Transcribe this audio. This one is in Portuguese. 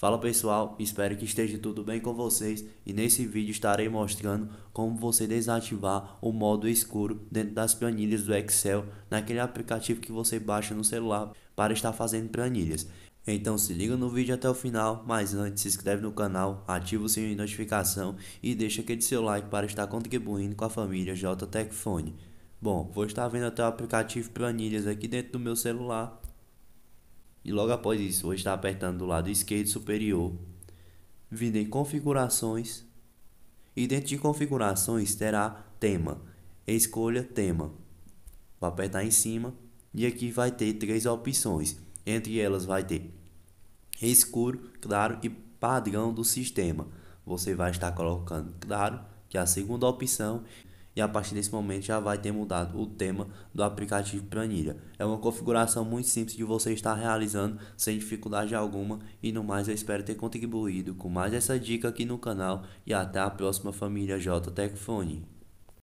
Fala pessoal, espero que esteja tudo bem com vocês e nesse vídeo estarei mostrando como você desativar o modo escuro dentro das planilhas do Excel naquele aplicativo que você baixa no celular para estar fazendo planilhas. Então se liga no vídeo até o final, mas antes se inscreve no canal, ativa o sininho de notificação e deixa aquele seu like para estar contribuindo com a família JTecFone. Bom, vou estar vendo até o aplicativo planilhas aqui dentro do meu celular e logo após isso, vou estar tá apertando do lado esquerdo superior, vindo em configurações e dentro de configurações terá tema. Escolha tema. Vou apertar em cima e aqui vai ter três opções. Entre elas vai ter escuro, claro e padrão do sistema. Você vai estar colocando claro, que é a segunda opção e a partir desse momento já vai ter mudado o tema do aplicativo planilha. É uma configuração muito simples de você estar realizando sem dificuldade alguma e no mais eu espero ter contribuído com mais essa dica aqui no canal e até a próxima família J Tech